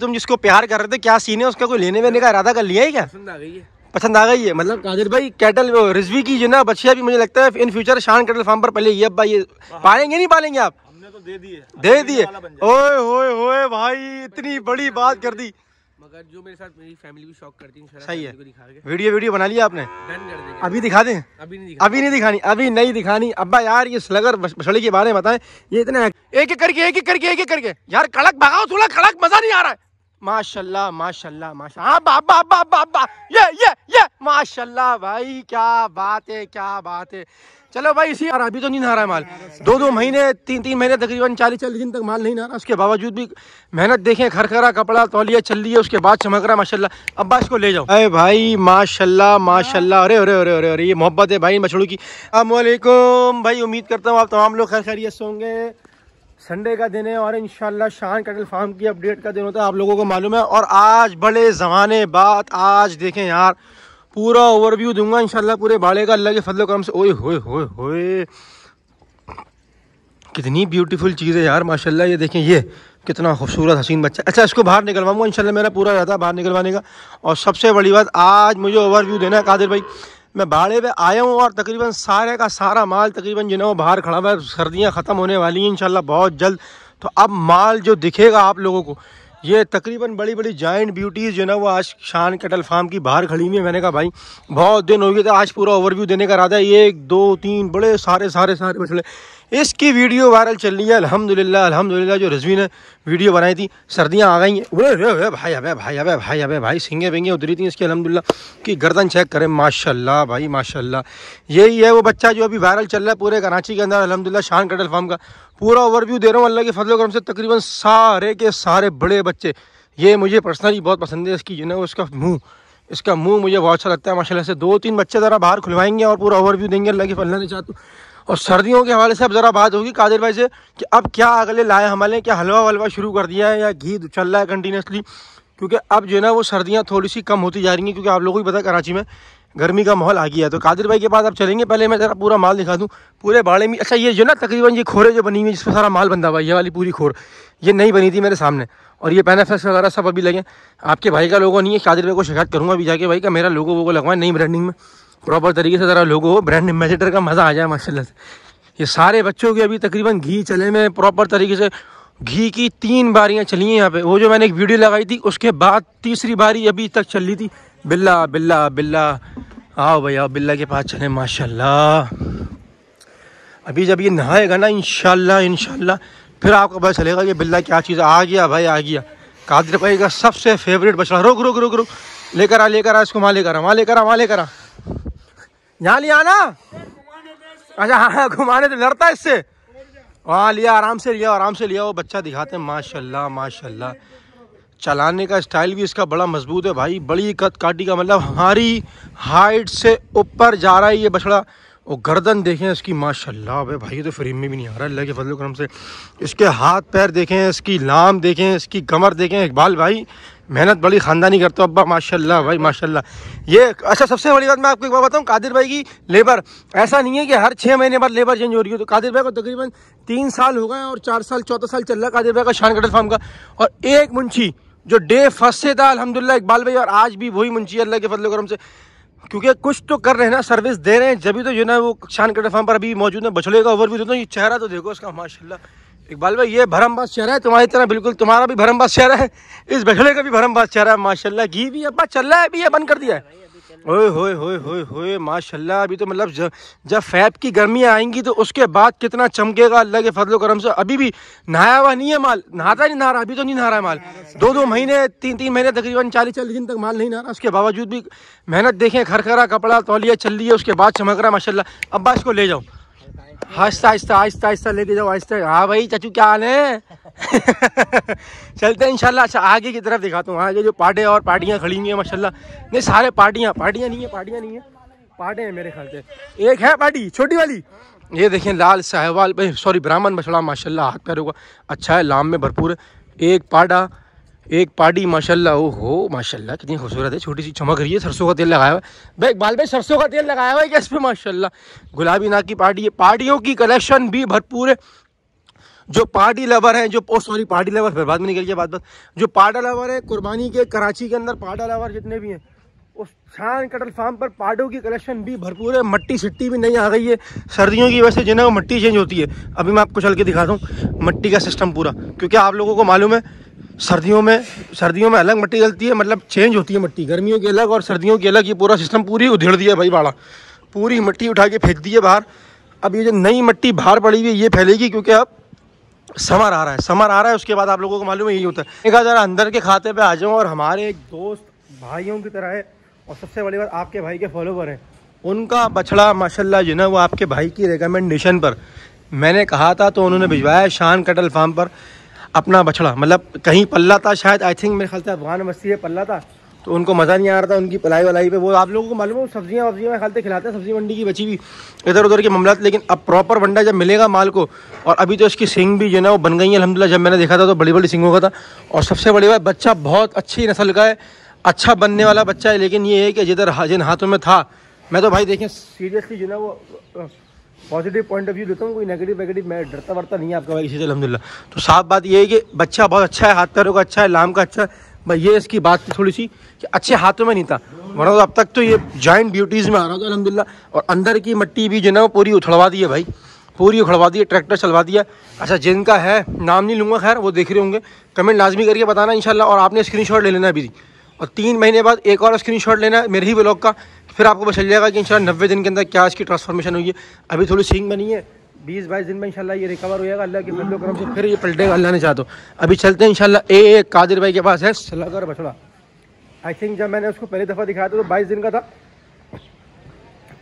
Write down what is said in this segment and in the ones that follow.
तुम जिसको प्यार कर रहे थे क्या सीन है उसका कोई लेने वेने का इरादा कर लिया है क्या पसंद आ गई है मतलब कादिर भाई कैटल रिजवी की जो ना बच्चिया भी मुझे लगता है इन फ्यूचर शान कैटल फार्म पर पहले ये अब भाई पालेंगे नहीं पालेंगे आप हमने तो दे दिए दे दिए ओए होए होए भाई इतनी बड़ी बात कर दी मगर जो मेरे साथ मेरी फैमिली भी शॉक करती है सही है वीडियो वीडियो बना लिया आपने अभी दिखा दें अभी नहीं अभी नहीं दिखानी अभी नहीं दिखानी अब्बा यार ये स्लगर बछड़े के बारे में बताएं ये इतना एक एक करके एक एक करके एक एक करके यार कड़क भगाओ थोड़ा कड़क मजा नहीं आ रहा है माशाल्लाह माशाल्लाह माशा हाँ, बा बाबा बाबा बा, ये ये ये माशाल्लाह भाई क्या बात है क्या बात है चलो भाई इसी अभी तो नहीं नहा रहा माल दो दो महीने तीन तीन महीने तकरीबन चालीस चालीस दिन तक माल नहीं नहा रहा उसके बावजूद भी मेहनत देखें खरा कपड़ा तौलिया चल रही है उसके बाद चमक रहा माशाल्लाह अब्बा इसको ले जाओ अरे भाई माशाल्लाह माशाल्लाह अरे अरे अरे अरे अरे ये मोहब्बत है भाई मछड़ू की अमलकुम भाई उम्मीद करता हूँ आप तमाम लोग खैर खैरियत से होंगे संडे का दिन है और इन शान कटल फार्म की अपडेट का दिन होता है आप लोगों को मालूम है और आज बड़े ज़माने बाद आज देखें यार पूरा ओवरव्यू दूंगा इनशाला पूरे बाड़े का अल्लाह के फल करम से ओए होए होए होए कितनी ब्यूटीफुल चीज़ है यार माशाल्लाह ये देखें ये कितना खूबसूरत हसीन बच्चा अच्छा इसको बाहर निकलवाऊंगा इनशाला मेरा पूरा रहता है बाहर निकलवाने का और सबसे बड़ी बात आज मुझे ओवरव्यू देना है कादिर भाई मैं भाड़े पे आया हूँ और तकरीबन सारे का सारा माल तकरीबन जो ना वो बाहर खड़ा हुआ है सर्दियाँ ख़त्म होने वाली हैं इन बहुत जल्द तो अब माल जो दिखेगा आप लोगों को ये तकरीबन बड़ी बड़ी जॉइंट ब्यूटीज़ जो ना वो आज शान कैटल फार्म की बाहर खड़ी हुई है मैंने कहा भाई बहुत दिन हो गए थे आज पूरा ओवरव्यू देने का इरादा है एक दो तीन बड़े सारे सारे सारे मछले इसकी वीडियो वायरल चल रही है अल्हम्दुलिल्लाह अल्हम्दुलिल्लाह जो रजवी ने वीडियो बनाई थी सर्दियाँ आ गई हैं अरे भाई अबे भाई अबे भाई अबे भाई सिंगे बेंगे उतरी थी इसकी अल्हम्दुलिल्लाह की गर्दन चेक करें माशाल्लाह भाई माशाल्लाह यही है वो बच्चा जो अभी वायरल चल रहा है पूरे कराची के अंदर अलहमदिल्ला शान कटल फार्म का पूरा ओवरव्यू दे रहा हूँ अल्लाह के फजल करम से तकरीबन सारे के सारे बड़े बच्चे ये मुझे पर्सनली बहुत पसंद है इसकी जो ना उसका मुँह इसका मुँह मुझे बहुत अच्छा लगता है माशाल्लाह से दो तीन बच्चे ज़रा बाहर खुलवाएंगे और पूरा ओवरव्यू देंगे अल्लाह के फल्ला ने चाहते और सर्दियों के हवाले से अब ज़रा बात होगी कादिर भाई से कि अब क्या अगले लाए हमारे क्या हलवा वलवा शुरू कर दिया है या घी चल रहा है कंटिन्यूसली क्योंकि अब जो है ना वो सर्दियाँ थोड़ी सी कम होती जा रही हैं क्योंकि आप लोगों को पता है कराची में गर्मी का माहौल आ गया है तो कादिर भाई के पास आप चलेंगे पहले मैं ज़रा पूरा माल दिखा दूँ पूरे बाड़े में अच्छा ये जो ना तकरीबन ये खोरे जो बनी हुई जिस पर सारा माल बंधा हुआ ये वाली पूरी खोर ये नहीं बनी थी मेरे सामने और ये बेनिफिट्स वगैरह सब अभी लगे आपके भाई का लोगों नहीं है कादिर भाई को शिकायत करूँगा अभी जाके भाई का मेरा लोगों वो लगवाए नई ब्रांडिंग में प्रॉपर तरीके से ज़रा लोगों को ब्रांड एम्बेसडर का मज़ा आ जाए माशाल्लाह से ये सारे बच्चों के अभी तकरीबन घी चले में प्रॉपर तरीके से घी की तीन बारियाँ चली हैं यहाँ पे वो जो मैंने एक वीडियो लगाई थी उसके बाद तीसरी बारी अभी तक चल रही थी बिल्ला बिल्ला बिल्ला आओ भाई आओ बिल्ला के पास चले माशा अभी जब ये नहाएगा ना इनशाला इनशाला फिर आपको पता चलेगा ये बिल्ला क्या चीज़ आ गया भाई आ गया कादर भाई का सबसे फेवरेट बछड़ा रुक रुक रुक रुक लेकर आ लेकर आ इसको माँ लेकर आ माँ लेकर आ माँ लेकर आ यहाँ लिया ना अच्छा हाँ, हाँ घुमाने तो लड़ता है इससे हाँ लिया आराम से लिया आराम से लिया वो बच्चा दिखाते हैं माशाल्लाह माशाल्लाह चलाने का स्टाइल भी इसका बड़ा मजबूत है भाई बड़ी कद काटी का मतलब हमारी हाइट से ऊपर जा रहा है ये बछड़ा और गर्दन देखें इसकी माशाल्लाह भाई भाई तो फ्रेम में भी नहीं आ रहा अल्लाह के फजल करम से इसके हाथ पैर देखें इसकी लाम देखें इसकी कमर देखें इकबाल भाई मेहनत बड़ी ख़ानदानी करते हो अब्बा माशाल्लाह भाई माशाल्लाह ये अच्छा सबसे बड़ी बात मैं आपको एक बार बताऊँ कादिर भाई की लेबर ऐसा नहीं है कि हर छः महीने बाद लेबर चेंज हो रही हो तो कादिर भाई को तकरीबन तीन साल हो गए और चार साल चौथा साल चल रहा है कादिर भाई का शान कटर फार्म का और एक मुंशी जो डे फर्स्ट से था अलहमदिल्ला इकबाल भाई और आज भी वही मुंशी अल्लाह के फजल करम से क्योंकि कुछ तो कर रहे हैं ना सर्विस दे रहे हैं जब भी तो जो ना वो शान कटर फार्म पर अभी मौजूद है बछड़े का ओवर भी देता हूँ ये चेहरा तो देखो उसका माशाला इकबाल भाई ये भरमबाज शहर है तुम्हारी तरह बिल्कुल तुम्हारा भी भरमबाज शहर है इस बछड़े का भी भरमबाज शहर है माशाल्लाह घी भी अब चल रहा है अभी ये बंद कर दिया है ओए होए होए होए होए माशाल्लाह अभी तो मतलब जब जब फैब की गर्मियाँ आएंगी तो उसके बाद कितना चमकेगा अल्लाह के फजलो करम से अभी भी नहाया हुआ नहीं है माल नहाता नहीं नहा रहा अभी तो नहीं नहा रहा है माल दो दो महीने तीन तीन महीने तकरीबन चालीस चालीस दिन तक माल नहीं नहा रहा उसके बावजूद भी मेहनत देखें खरखरा कपड़ा तौलिया चल रही है उसके बाद चमक रहा है माशाला अब्बा इसको ले जाऊँ आहिस्ता आहिस्ता आहिस्ता आहिस्ता लेके जाओ आहिस्ता हाँ भाई चाचू क्या हाल है चलते हैं इंशाल्लाह अच्छा आगे की तरफ दिखाता हूँ आगे जो पार्टे और पार्टियाँ खड़ी हुई हैं माशाल्लाह नहीं सारे पार्टियाँ पार्टियाँ नहीं है पार्टियाँ नहीं है पार्टे हैं मेरे ख्याल से एक है पार्टी छोटी वाली ये देखें लाल साहेवाल भाई सॉरी ब्राह्मण मछड़ा माशाल्लाह हाथ पैर होगा अच्छा है लाम में भरपूर एक पाडा एक पार्टी माशाल्लाह ओ हो माशाल्लाह कितनी खूबसूरत है छोटी सी चमक रही है सरसों का तेल लगाया हुआ है भाई बाल भाई सरसों का तेल लगाया हुआ है क्या इसमें माशाल्लाह गुलाबी नाग की पार्टी है पार्टियों की कलेक्शन भी भरपूर है जो पार्टी लवर हैं जो ओ सॉरी पार्टी लवर फिर बाद में निकल गया बात बात जो पार्टा लवर है कुर्बानी के कराची के अंदर पार्टा लवर जितने भी हैं उस छान कटल फार्म पर पाडों की कलेक्शन भी भरपूर है मट्टी सिट्टी भी नहीं आ गई है सर्दियों की वजह से जिन्हें वो मट्टी चेंज होती है अभी मैं आपको चल के दिखाता हूँ मट्टी का सिस्टम पूरा क्योंकि आप लोगों को मालूम है सर्दियों में सर्दियों में अलग मट्टी गलती है मतलब चेंज होती है मट्टी गर्मियों की अलग और सर्दियों की अलग ये पूरा सिस्टम पूरी उधेड़ दिया भाई बाड़ा पूरी मट्टी उठा के फेंक दी है बाहर अब ये जो नई मट्टी बाहर पड़ी हुई है ये फैलेगी क्योंकि अब समर आ रहा है समर आ रहा है उसके बाद आप लोगों को मालूम है यही होता है एक ज़रा अंदर के खाते पे आ जाऊँ और हमारे एक दोस्त भाइयों की तरह है और सबसे बड़ी बात आपके भाई के फॉलोवर हैं उनका बछड़ा माशा जो ना वो आपके भाई की रिकमेंडेशन पर मैंने कहा था तो उन्होंने भिजवाया शान कटल फार्म पर अपना बछड़ा मतलब कहीं पल्ला था शायद आई थिंक मेरे ख्याल से अफगान मस्ती है पल्ला था तो उनको मज़ा नहीं आ रहा था उनकी पलाई वलाई पे वो आप लोगों को मालूम है सब्जियाँ वब्जियाँ में खालते खिलाते हैं सब्जी मंडी की बची हुई इधर उधर के मामला लेकिन अब प्रॉपर वंडा जब मिलेगा माल को और अभी तो इसकी सिंग भी जो है ना वो बन गई है अलहमदिल्ला जब मैंने देखा था तो बड़ी बड़ी सिंगों का था और सबसे बड़ी बात बच्चा बहुत अच्छी नस्ल का है अच्छा बनने वाला बच्चा है लेकिन ये है कि जिधर जिन हाथों में था मैं तो भाई देखें सीरियसली जो ना वो पॉजिटिव पॉइंट ऑफ व्यू देता हूँ कोई नेगेटिव वेगेटिव मैं डरता वरता नहीं है आपका भाई इसी से अलहमदिल्ला तो साफ बात ये है कि बच्चा बहुत अच्छा है हाथ पैरों का अच्छा है लाम का अच्छा है भाई ये इसकी बात थी थोड़ी सी कि अच्छे हाथों में नहीं था वरना तो अब तक तो ये जॉइंट ब्यूटीज़ में आ रहा था अलहमदिल्ला और अंदर की मट्टी भी जो ना वो पूरी उखड़वा दी है भाई पूरी उखड़वा दी है ट्रैक्टर चलवा दिया अच्छा जिनका है नाम नहीं लूँगा खैर वो देख रहे होंगे कमेंट लाजमी करके बताना इन और आपने स्क्रीन ले लेना अभी और तीन महीने बाद एक और स्क्रीनशॉट लेना है मेरे ही ब्लॉग का फिर आपको बचल जाएगा कि इंशाल्लाह नब्बे दिन के अंदर क्या इसकी ट्रांसफॉर्मेशन हुई है अभी थोड़ी सींग बनी है बीस बाईस दिन में इंशाल्लाह ये रिकवर हो जाएगा अल्लाह के फजलो करम से फिर ये पलटेगा अल्लाह ने चाहते तो। अभी चलते हैं इंशाल्लाह ए कादिर भाई के पास है सलागर बछड़ा आई थिंक जब मैंने उसको पहली दफ़ा दिखाया था तो बाईस दिन का था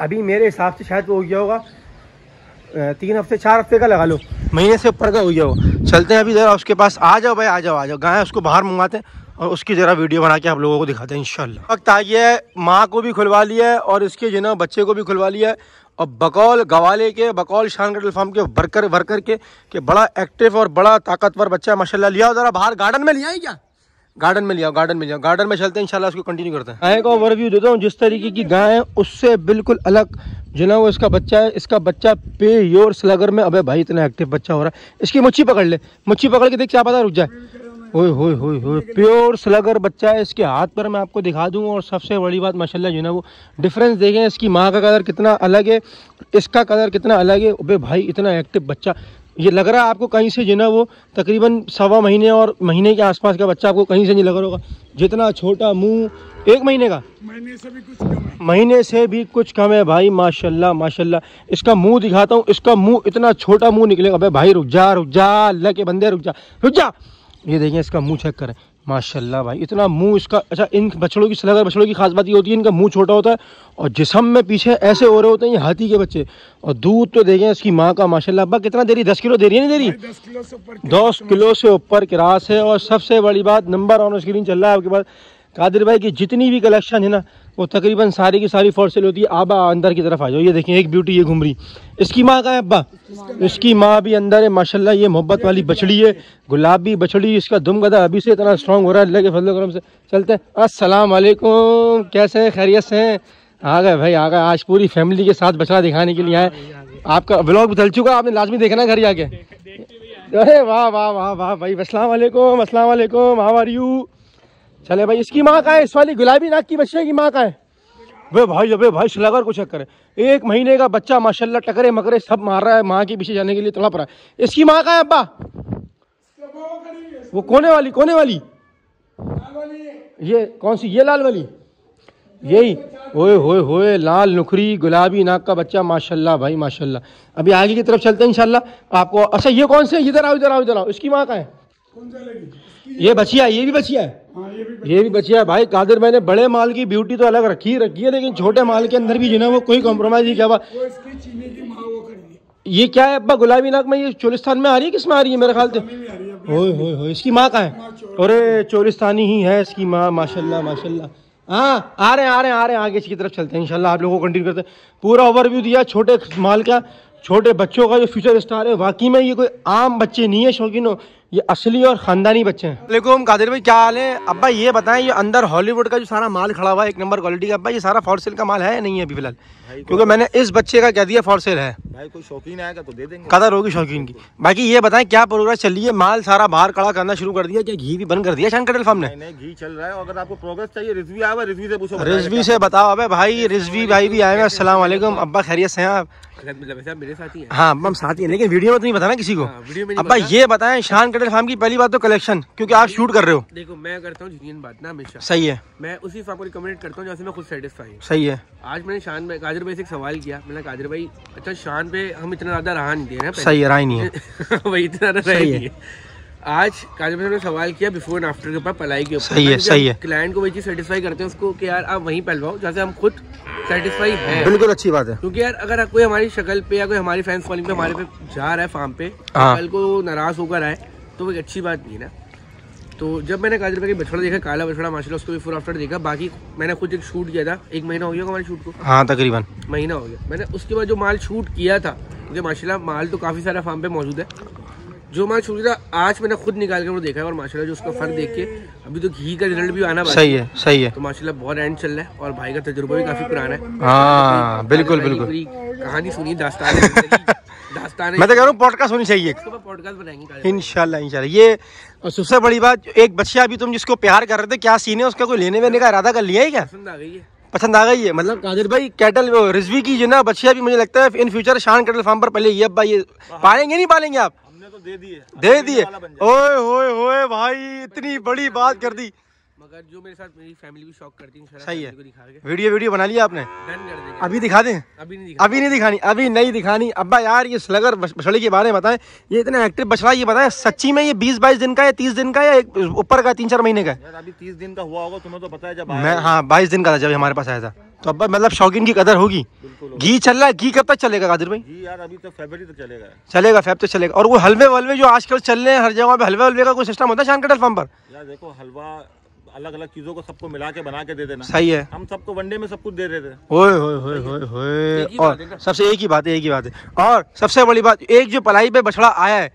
अभी मेरे हिसाब से शायद वो हो गया होगा तीन हफ्ते चार हफ्ते का लगा लो महीने से ऊपर का हो गया होगा चलते हैं अभी ज़रा उसके पास आ जाओ भाई आ जाओ आ जाओ गाय उसको बाहर मंगवाते हैं और उसकी ज़रा वीडियो बना के आप लोगों को दिखाते हैं इनशाला वक्त आ गया है माँ को भी खुलवा लिया है और इसके जो ना बच्चे को भी खुलवा लिया है और बकौल गवाले के बकौल शान फार्म के वर्कर वर्कर के कि बड़ा एक्टिव और बड़ा ताकतवर बच्चा है माशाल्लाह लिया ज़रा बाहर गार्डन में लिया है क्या गार्डन में लिया गार्डन में लिया गार्डन में चलते हैं इनशाला उसको कंटिन्यू करते हैं गाय का ओवरव्यू देता हूँ जिस तरीके की गाय है उससे बिल्कुल अलग जो ना वो इसका बच्चा है इसका बच्चा पे योर स्लगर में अबे भाई इतना एक्टिव बच्चा हो रहा है इसकी मुच्छी पकड़ ले मुच्छी पकड़ के देख क्या पता रुक जाए ओए होए होए होए प्योर स्लगर बच्चा है इसके हाथ पर मैं आपको दिखा दूँ और सबसे बड़ी बात माशाल्लाह जो है ना वो डिफरेंस देखें इसकी माँ का कलर कितना अलग है इसका कलर कितना अलग है अबे भाई इतना एक्टिव बच्चा ये लग रहा है आपको कहीं से जो ना वो तकरीबन सवा महीने और महीने के आसपास का बच्चा आपको कहीं से नहीं लग रहा होगा जितना छोटा मुंह एक महीने का महीने से भी कुछ कम है महीने से भी कुछ कम है भाई माशाल्लाह माशाल्लाह इसका मुंह दिखाता हूँ इसका मुंह इतना छोटा मुंह निकलेगा भाई भाई रुक जा रुक जा अल्लाह के बंदे रुक जा रुक जा ये देखिए इसका मुंह चेक करें माशाल्लाह भाई इतना मुंह इसका अच्छा इन बछड़ों की सलाह बछड़ों की खास बात ये होती है इनका मुंह छोटा होता है और जिसम में पीछे ऐसे हो रहे होते हैं ये हाथी के बच्चे और दूध तो देखें इसकी माँ का माशाल्लाह बा कितना देरी दस किलो देरी है नहीं देरी दस किलो से ऊपर किरास है और सबसे बड़ी बात नंबर ऑन स्क्रीन चल रहा है आपके पास कादिर भाई की जितनी भी कलेक्शन है ना वो तकरीबन सारी की सारी फॉर सेल होती है आबा अंदर की तरफ आ जाओ ये देखें एक ब्यूटी ये घूम रही इसकी माँ का है अब्बा इसकी माँ भी अंदर है माशाल्लाह ये मोहब्बत वाली बछड़ी है गुलाबी बछड़ी इसका दुम गदा अभी से इतना स्ट्रांग हो रहा है अल्लाह के फजल करम से चलते हैं असलकुम कैसे हैं खैरियत से हैं आ गए भाई आ गए आज पूरी फैमिली के साथ बछड़ा दिखाने के लिए आए आपका ब्लॉग चल चुका आपने लाजमी देखना घर ही आके अरे वाह वाह वाह वाह भाई Aslam Aslam how are you चले भाई इसकी माँ का है इस वाली गुलाबी नाक की बच्चे की माँ का है वे भाई अबे भाई शलागर को चेक करें एक महीने का बच्चा माशाल्लाह टकरे मकरे सब मार रहा है माँ के पीछे जाने के लिए तड़प रहा है इसकी माँ का है अब्बा वो कोने वाली कोने वाली ये कौन सी ये लाल वाली यही ओए होए होए लाल नुखरी गुलाबी नाक का बच्चा माशाल्लाह भाई माशाल्लाह अभी आगे की तरफ चलते हैं इंशाल्लाह आपको अच्छा ये कौन से इधर आओ इधर आओ इधर आओ इसकी माँ का है ये बचिया ये भी बचिया है हाँ, ये भी बचिया, है भाई कादिर भाई ने बड़े माल की ब्यूटी तो अलग रखी रखी है लेकिन छोटे हाँ, माल के अंदर भी जो ना वो कोई कॉम्प्रोमाइज नहीं किया ये क्या है अब्बा गुलाबी नाक में ये चोलिस्तान में आ रही है किस में आ रही है मेरे ख्याल से होए होए इसकी माँ कहाँ है अरे चोलिस्तानी ही है इसकी माँ माशाल्लाह माशाल्लाह हाँ आ रहे हैं आ रहे हैं आ रहे हैं आगे इसकी तरफ चलते हैं इंशाल्लाह आप लोगों को कंटिन्यू करते हैं पूरा ओवरव्यू दिया छोटे माल का छोटे बच्चों का जो फ्यूचर स्टार है वाकई में ये कोई आम बच्चे नहीं है शौकीनों ये असली और खानदानी बच्चे हैं वालेकुम कादिर भाई क्या हाल है अब्बा ये बताएं ये अंदर हॉलीवुड का जो सारा माल खड़ा हुआ है एक नंबर क्वालिटी का अब्बा ये सारा फॉर सेल का माल है या नहीं है अभी फिलहाल क्योंकि मैंने इस बच्चे का कह दिया फॉर सेल है शौकीन आएगा तो दे देंगे कदर होगी शौकीन की बाकी ये बताएं क्या प्रोग्रेस चल रही है माल सारा बाहर खड़ा करना शुरू कर दिया क्या घी भी बंद कर दिया शान फार्म ने घी चल रहा है अगर आपको प्रोग्रेस चाहिए रिजवी आया रिजवी से पूछो रिजवी से बताओ अब भाई रिजवी भाई भी आए असलम अब्बा खैरियत से हैं आप मतलब हाँ हम साथ ही लेकिन वीडियो में तो नहीं बताना किसी को हाँ, अब्बा ये बताए शान कटर फार्म की पहली बात तो कलेक्शन क्योंकि आप शूट कर रहे हो देखो मैं करता हूँ जीनियन बात ना हमेशा सही है मैं उसी फार्म को रिकमेंड करता हूँ जैसे मैं खुद सेटिस्फाई हूँ सही है आज मैंने शान भाई काजर भाई से एक सवाल किया मैंने काजर भाई अच्छा शान पे हम इतना ज्यादा रहा नहीं दे रहे हैं सही है रहा नहीं है वही इतना सही है आज काजल भाई ने सवाल किया बिफोर एंड आफ्टर के ऊपर पलाई के ऊपर सही है सही है क्लाइंट को वही चीज सेटिस्फाई करते हैं उसको कि यार आप वहीं पहलवाओ जैसे हम खुद सेटिस्फाई हैं बिल्कुल अच्छी बात है क्योंकि यार अगर कोई हमारी शक्ल पे या कोई हमारी फैंस कॉलिंग पे हमारे पे जा रहा है फार्म पे हाँ। कल को नाराज होकर आए तो वो एक अच्छी बात नहीं ना तो जब मैंने काजल भाई बछड़ा देखा काला बछड़ा माशा उसको भी फुल आफ्टर देखा बाकी मैंने खुद एक शूट किया था एक महीना हो गया हमारे शूट को हाँ तकरीबन महीना हो गया मैंने उसके बाद जो माल शूट किया था क्योंकि माशा माल तो काफ़ी सारा फार्म पे मौजूद है जो माल शूट किया था आज मैंने खुद निकाल के वो देखा है और माशा जो उसका फर्क देख के अभी तो घी का रिजल्ट भी आना सही है सही है तो माशा बहुत एंड चल रहा है और भाई का तजुर्बा भी काफ़ी पुराना है हाँ बिल्कुल बिल्कुल कहानी सुनी दास्तान मैं तो कह रहा हूँ पॉडकास्ट होनी चाहिए इनशाला इनशाला ये सबसे बड़ी बात एक बच्चा अभी तुम जिसको प्यार कर रहे थे क्या सीन है उसका कोई लेने वेने का इरादा कर लिया है क्या पसंद आ गई है मतलब कादिर भाई कैटल रिजवी की जो ना बच्चिया भी मुझे लगता है इन फ्यूचर शान कैटल फार्म पर पहले ये अब भाई हाँ। पालेंगे नहीं पालेंगे आप हमने तो दे दिए दे दिए ओए होए होए भाई इतनी बड़ी बात कर दी अगर जो मेरे साथ मेरी फैमिली भी शॉक करती है सही है वीडियो वीडियो बना लिया आपने अभी दिखा दें अभी नहीं दिखानी अभी नहीं दिखानी अब यार ये स्लगर बछड़े के बारे में बताएं ये इतने एक्टिव बछड़ा ये बताए सच्ची में ये बीस बाईस दिन का या तीस दिन का या ऊपर का तीन चार महीने का अभी तीस दिन का हुआ होगा तुम्हें तो बताया जब मैं हाँ बाईस दिन का था जब हमारे पास आया था तो अब मतलब शौकीन की कदर होगी घी चल रहा है घी कब तक चलेगा कादिर भाई घी यार अभी तो फेबरी तक चलेगा चलेगा फेब तक चलेगा और वो हलवे वलवे जो आजकल चल रहे हैं हर जगह पे हलवे वलवे का कोई सिस्टम होता है शान कटल फार्म पर यार देखो हलवा अलग अलग चीजों को सबको मिला के बना के दे देना सही है हम सबको वनडे में सब कुछ दे देते हैं और सबसे एक ही बात है एक ही बात है और सबसे बड़ी बात एक जो पलाई पे बछड़ा आया है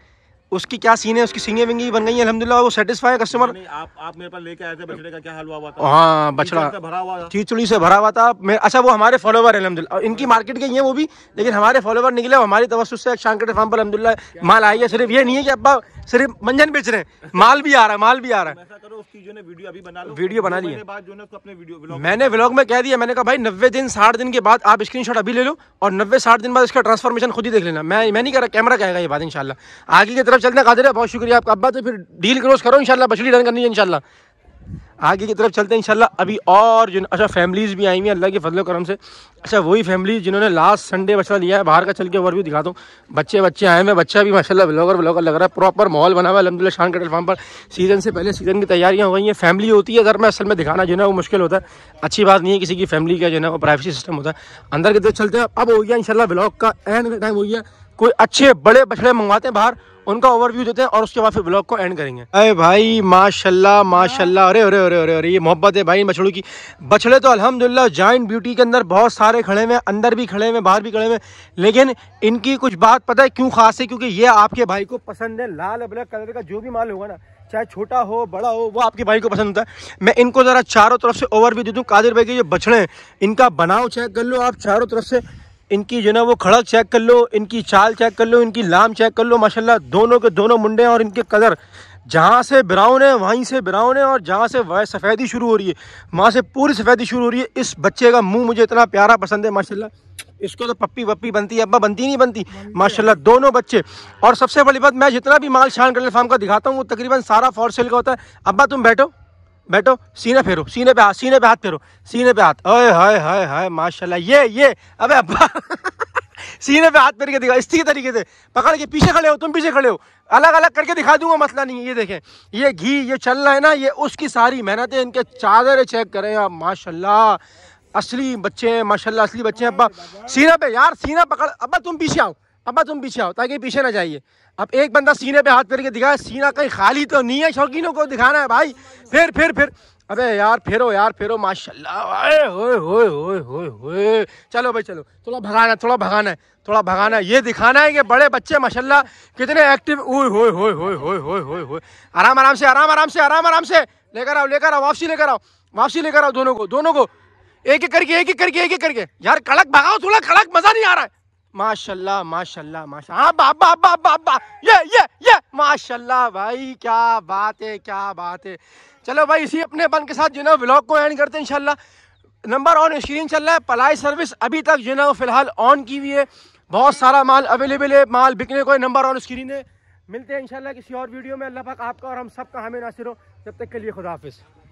उसकी क्या सीन है उसकी सिंगे विंगी बन गई है वो सेटिस्फाई कस्टमर आप आप मेरे पास लेके आए थे बछड़े का क्या हाल हुआ था हाँ बछड़ा भरा हुआ चीचुड़ी से भरा हुआ था अच्छा वो हमारे फॉलोवर है अलहमदिल्ला इनकी मार्केट के है वो भी लेकिन हमारे फॉलोवर निकले हमारी तवस्त से शांकट फार्म पर अलहमदिल्ला माल आई है सिर्फ ये नहीं है कि अब्बा सिर्फ मंजन बेच रहे हैं माल भी आ रहा है माल भी आ रहा है वीडियो बना लिया मैंने ब्लॉग में कह दिया मैंने कहा भाई नब्बे दिन साठ दिन के बाद आप स्क्रीन अभी ले लो और नब्बे साठ दिन बाद इसका ट्रांसफॉर्मेशन खुद ही देख लेना मैं मैं नहीं कह रहा कैमरा कहेगा ये बात इनशाला आगे की तरफ तरफ चलते हैं कादिर बहुत शुक्रिया आपका अब्बा तो फिर डील क्रॉस करो इनशाला बछली डन करनी है इनशाला आगे की तरफ चलते हैं इनशाला अभी और जो अच्छा फैमिलीज़ भी आई हुई हैं अल्लाह के फजल करम से अच्छा वही फैमिली जिन्होंने लास्ट संडे बछड़ा लिया है बाहर का चल के भी दिखा दूँ बच्चे बच्चे आए हैं बच्चा भी माशाल्लाह ब्लॉगर ब्लॉगर लग रहा है प्रॉपर माहौल बना हुआ है अलहमदिल्ला शान कटल फार्म पर सीज़न से पहले सीज़न की तैयारियाँ हो गई हैं फैमिली होती है अगर मैं असल में दिखाना जो है ना वो मुश्किल होता है अच्छी बात नहीं है किसी की फैमिली का जो है ना वो प्राइवेसी सिस्टम होता है अंदर की तरफ चलते हैं अब हो गया इनशाला ब्लॉग का एन टाइम हो गया कोई अच्छे बड़े बछड़े मंगवाते हैं बाहर उनका ओवरव्यू देते हैं और उसके बाद फिर ब्लॉग को एंड करेंगे अरे भाई माशाल्लाह माशाल्लाह अरे अरे अरे अरे अरे ये मोहब्बत है भाई बछड़ों की बछड़े तो अलहमदिल्ला जॉइंट ब्यूटी के अंदर बहुत सारे खड़े हुए अंदर भी खड़े हुए बाहर भी खड़े हुए लेकिन इनकी कुछ बात पता है क्यों खास है क्योंकि ये आपके भाई को पसंद है लाल ब्लैक कलर का जो भी माल होगा ना चाहे छोटा हो बड़ा हो वो आपके भाई को पसंद होता है मैं इनको ज़रा चारों तरफ से ओवर भी दे दूँ कादिर भाई के जो बछड़े हैं इनका बनाव चेक कर लो आप चारों तरफ से इनकी जो ना वो खड़क चेक कर लो इनकी चाल चेक कर लो इनकी लाम चेक कर लो माशाल्लाह दोनों के दोनों मुंडे हैं और इनके कलर जहाँ से ब्राउन है वहीं से ब्राउन है और जहाँ से वह सफ़ेदी शुरू हो रही है वहाँ से पूरी सफ़ेदी शुरू हो रही है इस बच्चे का मुंह मुझे इतना प्यारा पसंद है माशाल्लाह इसको तो पप्पी वप्पी बनती है अब्बा बनती नहीं बनती माशाल्लाह दोनों बच्चे और सबसे बड़ी बात मैं जितना भी माल शान कर फार्म का दिखाता हूँ वो तकरीबन सारा फॉर सेल का होता है अब्बा तुम बैठो बैठो सीने फेरो सीने पे हाथ सीने पे हाथ फेरो सीने पे हाथ अय हाय हाय हाय माशाल्लाह ये ये अबे अब्बा सीने पे हाथ फेर के दिखा इसी तरीके से पकड़ के पीछे खड़े हो तुम पीछे खड़े हो अलग अलग करके दिखा दूंगा मसला नहीं है ये देखें ये घी ये चल रहा है ना ये उसकी सारी मेहनत है इनके चादर चेक करें आप माशाल्लाह असली बच्चे हैं माशाल्लाह असली बच्चे हैं अब्बा सीना पे यार सीना पकड़ अब्बा तुम पीछे आओ अब तुम पीछे आओ ताकि पीछे ना जाइए अब एक बंदा सीने पे हाथ करके दिखाए सीना कहीं खाली तो नहीं है शौकीनों को दिखाना है भाई फिर फिर फिर अबे यार फेरो यार फेरो माशाल्लाह चलो भाई चलो थोड़ा भगाना है थोड़ा भगाना है थोड़ा भगाना है ये दिखाना है कि बड़े बच्चे माशाल्लाह कितने एक्टिव ओए होए होए होए होए होए होए होए आराम आराम से आराम आराम से आराम आराम से लेकर आओ लेकर आओ वापसी लेकर आओ वापसी लेकर आओ दोनों को दोनों को एक एक करके एक एक करके एक एक करके यार कड़क भगाओ थोड़ा कड़क मज़ा नहीं आ रहा है माशाल्लाह माशाल्लाह माशाल्लाह बाबा हाँ, बाबा बा ये ये ये माशाल्लाह भाई क्या बात है क्या बात है चलो भाई इसी अपने बन के साथ जो ना ब्लॉग को एंड करते हैं इंशाल्लाह नंबर ऑन स्क्रीन चल रहा है पलाई सर्विस अभी तक जो ना फिलहाल ऑन की हुई है बहुत सारा माल अवेलेबल है माल बिकने को नंबर ऑन स्क्रीन है मिलते हैं इंशाल्लाह किसी और वीडियो में अल्लाह पाक आपका और हम सब का हमें नासिर हो जब तक के लिए खुदाफिज़